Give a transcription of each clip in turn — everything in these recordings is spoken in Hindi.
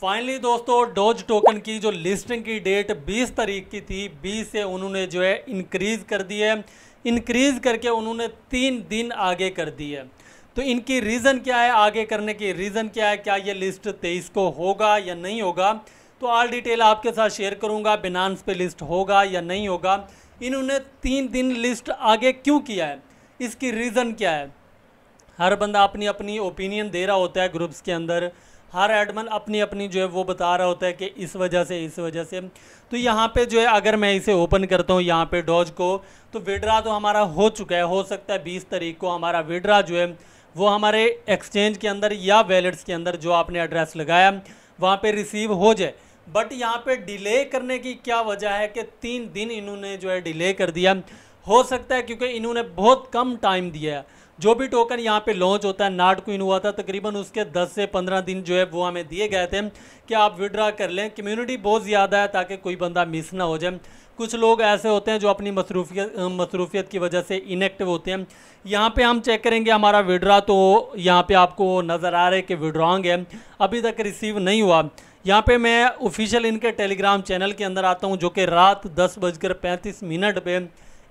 फाइनली दोस्तों डोज टोकन की जो लिस्टिंग की डेट 20 तारीख की थी 20 से उन्होंने जो है इंक्रीज़ कर दी है इंक्रीज़ करके उन्होंने तीन दिन आगे कर दी है तो इनकी रीज़न क्या है आगे करने की रीज़न क्या है क्या ये लिस्ट 23 को होगा या नहीं होगा तो ऑल डिटेल आपके साथ शेयर करूँगा बिनानस पे लिस्ट होगा या नहीं होगा इन्होंने तीन दिन लिस्ट आगे क्यों किया है इसकी रीज़न क्या है हर बंदा अपनी अपनी ओपिनियन दे रहा होता है ग्रुप्स के अंदर हर एडमन अपनी अपनी जो है वो बता रहा होता है कि इस वजह से इस वजह से तो यहाँ पे जो है अगर मैं इसे ओपन करता हूँ यहाँ पे डॉज को तो विड्रा तो हमारा हो चुका है हो सकता है बीस तारीख को हमारा विड्रा जो है वो हमारे एक्सचेंज के अंदर या वैलेट्स के अंदर जो आपने एड्रेस लगाया वहाँ पर रिसीव हो जाए बट यहाँ पे डिले करने की क्या वजह है कि तीन दिन इन्होंने जो है डिले कर दिया हो सकता है क्योंकि इन्होंने बहुत कम टाइम दिया है जो भी टोकन यहाँ पे लॉन्च होता है नाट क्वीन हुआ था तकरीबन उसके 10 से 15 दिन जो है वो हमें दिए गए थे कि आप विड्रा कर लें कम्युनिटी बहुत ज़्यादा है ताकि कोई बंदा मिस ना हो जाए कुछ लोग ऐसे होते हैं जो अपनी मसरूफियत मसरूफियत की वजह से इनएक्टिव होते हैं यहाँ पे हम चेक करेंगे हमारा विड्रा तो यहाँ पे आपको नज़र आ रहा है कि विड्रॉन्ग है अभी तक रिसीव नहीं हुआ यहाँ पे मैं ऑफिशियल इनके टेलीग्राम चैनल के अंदर आता हूँ जो कि रात दस बजकर पैंतीस मिनट पर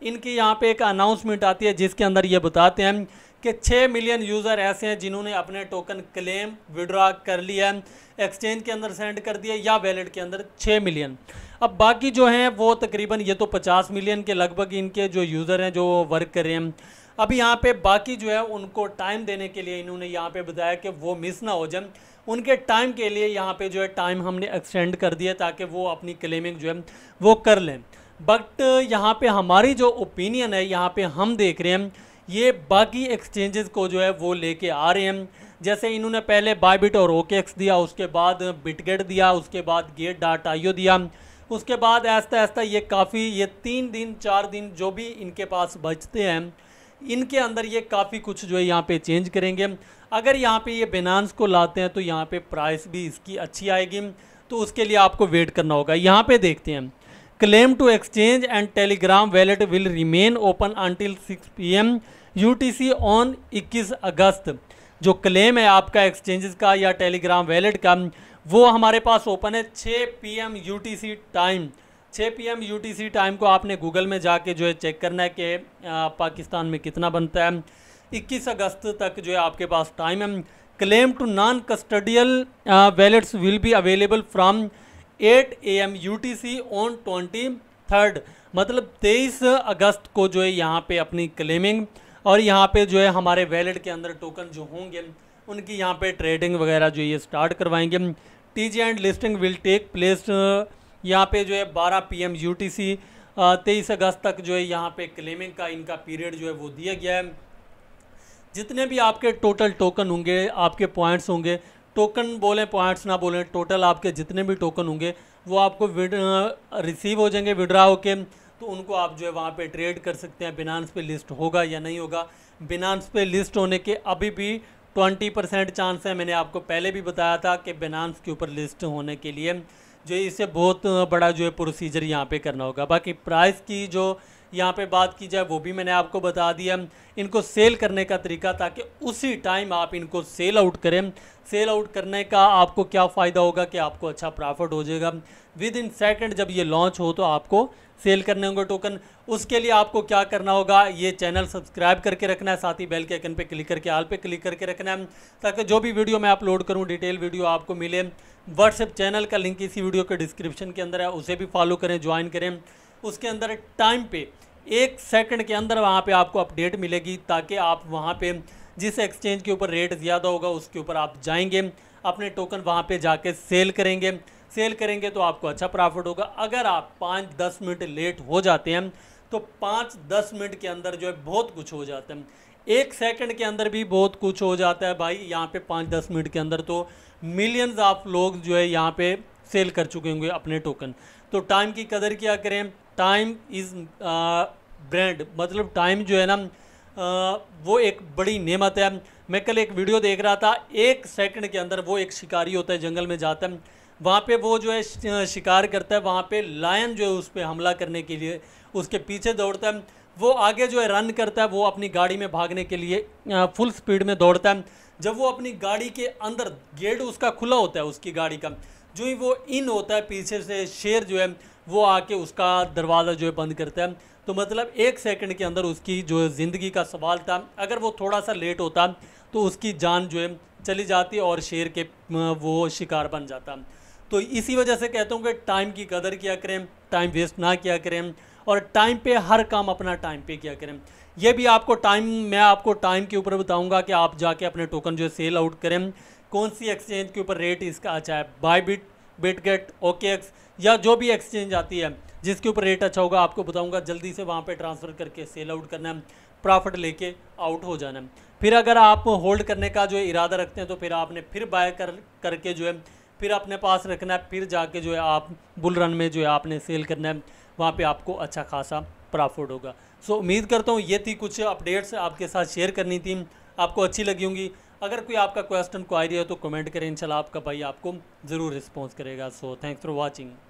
इनकी यहाँ पे एक अनाउंसमेंट आती है जिसके अंदर ये बताते हैं कि 6 मिलियन यूज़र ऐसे हैं जिन्होंने अपने टोकन क्लेम विड्रा कर लिया है एक्सचेंज के अंदर सेंड कर दिया या वैलेट के अंदर 6 मिलियन अब बाकी जो हैं वो तकरीबन ये तो 50 मिलियन के लगभग इनके जो यूज़र हैं जो वर्क कर रहे हैं अब यहाँ पे बाकी जो है उनको टाइम देने के लिए इन्होंने यहाँ पे बताया कि वो मिस ना हो जाए उनके टाइम के लिए यहाँ पे जो है टाइम हमने एक्सटेंड कर दिया ताकि वो अपनी क्लेमिंग जो है वो कर लें बट uh, यहाँ पे हमारी जो ओपिनियन है यहाँ पे हम देख रहे हैं ये बाकी एक्सचेंजेस को जो है वो लेके आ रहे हैं जैसे इन्होंने पहले बायबिट और ओकेक्स दिया उसके बाद बिटगेट दिया उसके बाद गेट डाट आईओ दिया उसके बाद ऐसा ऐसा ये काफ़ी ये तीन दिन चार दिन जो भी इनके पास बचते हैं इनके अंदर ये काफ़ी कुछ जो है यहाँ पे चेंज करेंगे अगर यहाँ पे ये बेनान्स को लाते हैं तो यहाँ पे प्राइस भी इसकी अच्छी आएगी तो उसके लिए आपको वेट करना होगा यहाँ पे देखते हैं claim to exchange and telegram wallet will remain open until 6 pm utc on 21 अगस्त जो क्लेम है आपका एक्सचेंजेस का या टेलीग्राम वैलेट का वो हमारे पास ओपन है 6 PM UTC time 6 PM UTC time को आपने गूगल में जाके जो है चेक करना है कि पाकिस्तान में कितना बनता है 21 अगस्त तक जो है आपके पास टाइम है claim to non custodial wallets will be available from eight A M U T C on twenty third मतलब तेईस अगस्त को जो है यहाँ पे अपनी क्लेमिंग और यहाँ पे जो है हमारे वैलेट के अंदर टोकन जो होंगे उनकी यहाँ पे ट्रेडिंग वगैरह जो ये स्टार्ट करवाएंगे T G and listing will take place यहाँ पे जो है बारह P M U T C तेईस अगस्त तक जो है यहाँ पे क्लेमिंग का इनका पीरियड जो है वो दिया गया है जितने भी आपके टोटल टोकन होंगे आपके पॉइंट्स होंगे टोकन बोलें पॉइंट्स ना बोलें टोटल आपके जितने भी टोकन होंगे वो आपको रिसीव हो जाएंगे विड्रा होकर तो उनको आप जो है वहाँ पे ट्रेड कर सकते हैं बिनानस पे लिस्ट होगा या नहीं होगा बिनानस पे लिस्ट होने के अभी भी ट्वेंटी परसेंट चांस है मैंने आपको पहले भी बताया था कि बिनानस के ऊपर लिस्ट होने के लिए जो इसे बहुत बड़ा जो है प्रोसीजर यहाँ पे करना होगा बाकी प्राइस की जो यहाँ पे बात की जाए वो भी मैंने आपको बता दिया इनको सेल करने का तरीका ताकि उसी टाइम आप इनको सेल आउट करें सेल आउट करने का आपको क्या फ़ायदा होगा कि आपको अच्छा प्रॉफिट हो जाएगा विद इन सेकेंड जब ये लॉन्च हो तो आपको सेल करने होंगे टोकन उसके लिए आपको क्या करना होगा ये चैनल सब्सक्राइब करके रखना है साथ ही बेल के आइकन पे क्लिक करके आल पे क्लिक करके रखना है ताकि जो भी वीडियो मैं अपलोड करूँ डिटेल वीडियो आपको मिले व्हाट्सएप चैनल का लिंक इसी वीडियो के डिस्क्रिप्शन के अंदर है उसे भी फॉलो करें ज्वाइन करें उसके अंदर टाइम पे एक सेकंड के अंदर वहाँ पे आपको अपडेट मिलेगी ताकि आप वहाँ पे जिस एक्सचेंज के ऊपर रेट ज़्यादा होगा उसके ऊपर आप जाएंगे अपने टोकन वहाँ पे जाके सेल करेंगे सेल करेंगे तो आपको अच्छा प्रॉफिट होगा अगर आप पाँच दस मिनट लेट हो जाते हैं तो पाँच दस मिनट के अंदर जो है बहुत कुछ हो जाता है एक सेकंड के अंदर भी बहुत कुछ हो जाता है भाई यहाँ पे पाँच दस मिनट के अंदर तो मिलियंस ऑफ लोग जो है यहाँ पे सेल कर चुके होंगे अपने टोकन तो टाइम की कदर क्या करें टाइम इज़ ब्रांड मतलब टाइम जो है ना आ, वो एक बड़ी नेमत है मैं कल एक वीडियो देख रहा था एक सेकंड के अंदर वो एक शिकारी होता है जंगल में जाता है वहाँ पे वो जो है शिकार करता है वहाँ पे लायन जो है उस पर हमला करने के लिए उसके पीछे दौड़ता है वो आगे जो है रन करता है वो अपनी गाड़ी में भागने के लिए फुल स्पीड में दौड़ता है जब वो अपनी गाड़ी के अंदर गेट उसका खुला होता है उसकी गाड़ी का जो ही वो इन होता है पीछे से शेर जो है वो आके उसका दरवाज़ा जो है बंद करता है तो मतलब एक सेकंड के अंदर उसकी जो ज़िंदगी का सवाल था अगर वो थोड़ा सा लेट होता तो उसकी जान जो है चली जाती और शेर के वो शिकार बन जाता तो इसी वजह से कहता हूँ कि टाइम की कदर किया करें टाइम वेस्ट ना किया करें और टाइम पे हर काम अपना टाइम पे किया करें यह भी आपको टाइम मैं आपको टाइम के ऊपर बताऊंगा कि आप जाके अपने टोकन जो है सेल आउट करें कौन सी एक्सचेंज के ऊपर रेट इसका अच्छा है बाई बिट बिटगेट ओकेएक्स या जो भी एक्सचेंज आती है जिसके ऊपर रेट अच्छा होगा आपको बताऊंगा जल्दी से वहाँ पे ट्रांसफ़र करके सेल आउट करना है प्रॉफिट लेके आउट हो जाना है फिर अगर आप होल्ड करने का जो इरादा रखते हैं तो फिर आपने फिर बाय कर करके जो है फिर अपने पास रखना है फिर जाके जो है आप बुल रन में जो है आपने सेल करना है वहाँ पर आपको अच्छा खासा प्रॉफिट होगा सो उम्मीद करता हूँ ये थी कुछ अपडेट्स आपके साथ शेयर करनी थी आपको अच्छी लगी होंगी अगर कोई आपका क्वेश्चन को आइडिया हो तो कमेंट करें इंशाल्लाह आपका भाई आपको ज़रूर रिस्पॉन्स करेगा सो थैंक्स फॉर वॉचिंग